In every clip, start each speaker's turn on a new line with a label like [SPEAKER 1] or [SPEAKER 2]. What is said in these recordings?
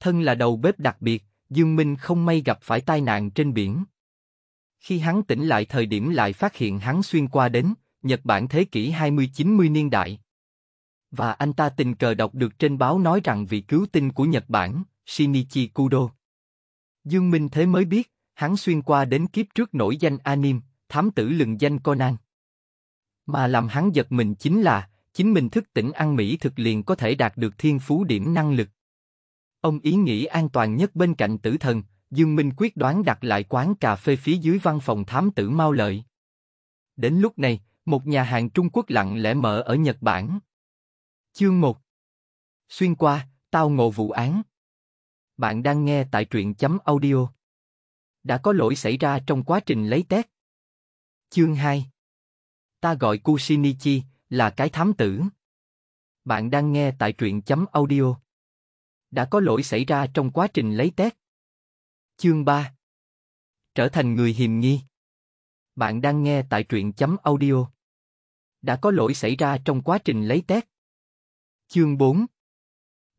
[SPEAKER 1] thân là đầu bếp đặc biệt, Dương Minh không may gặp phải tai nạn trên biển. Khi hắn tỉnh lại thời điểm lại phát hiện hắn xuyên qua đến Nhật Bản thế kỷ 20-90 niên đại. Và anh ta tình cờ đọc được trên báo nói rằng vị cứu tinh của Nhật Bản, Shinichi Kudo. Dương Minh thế mới biết, hắn xuyên qua đến kiếp trước nổi danh anim, thám tử lừng danh Conan. Mà làm hắn giật mình chính là, chính mình thức tỉnh ăn mỹ thực liền có thể đạt được thiên phú điểm năng lực. Ông ý nghĩ an toàn nhất bên cạnh tử thần, Dương Minh quyết đoán đặt lại quán cà phê phía dưới văn phòng thám tử Mao Lợi. Đến lúc này, một nhà hàng Trung Quốc lặng lẽ mở ở Nhật Bản. Chương 1 Xuyên qua, tao ngộ vụ án. Bạn đang nghe tại truyện chấm audio. Đã có lỗi xảy ra trong quá trình lấy test. Chương 2 Ta gọi Kushinichi là cái thám tử. Bạn đang nghe tại truyện chấm audio đã có lỗi xảy ra trong quá trình lấy test. Chương 3 Trở thành người hiềm nghi Bạn đang nghe tại truyện chấm audio. Đã có lỗi xảy ra trong quá trình lấy test. Chương 4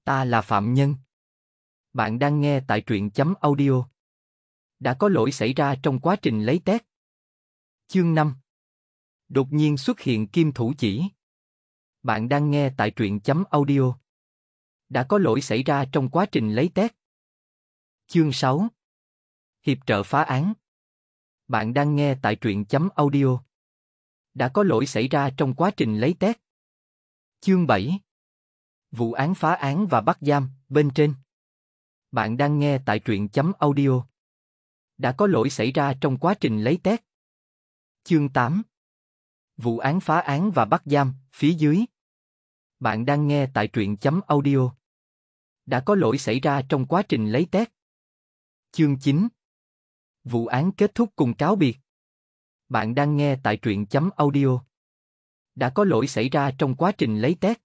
[SPEAKER 1] Ta là phạm nhân. Bạn đang nghe tại truyện chấm audio. Đã có lỗi xảy ra trong quá trình lấy test. Chương 5 Đột nhiên xuất hiện kim thủ chỉ. Bạn đang nghe tại truyện chấm audio đã có lỗi xảy ra trong quá trình lấy test. Chương 6 Hiệp trợ phá án Bạn đang nghe tại truyện chấm audio. Đã có lỗi xảy ra trong quá trình lấy test. Chương 7 Vụ án phá án và bắt giam, bên trên. Bạn đang nghe tại truyện chấm audio. Đã có lỗi xảy ra trong quá trình lấy test. Chương 8 Vụ án phá án và bắt giam, phía dưới. Bạn đang nghe tại truyện chấm audio đã có lỗi xảy ra trong quá trình lấy tét. Chương 9 Vụ án kết thúc cùng cáo biệt. Bạn đang nghe tại truyện chấm audio. Đã có lỗi xảy ra trong quá trình lấy tét.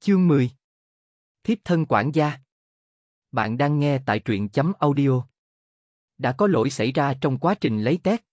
[SPEAKER 1] Chương 10 Thiếp thân quản gia Bạn đang nghe tại truyện chấm audio. Đã có lỗi xảy ra trong quá trình lấy tét.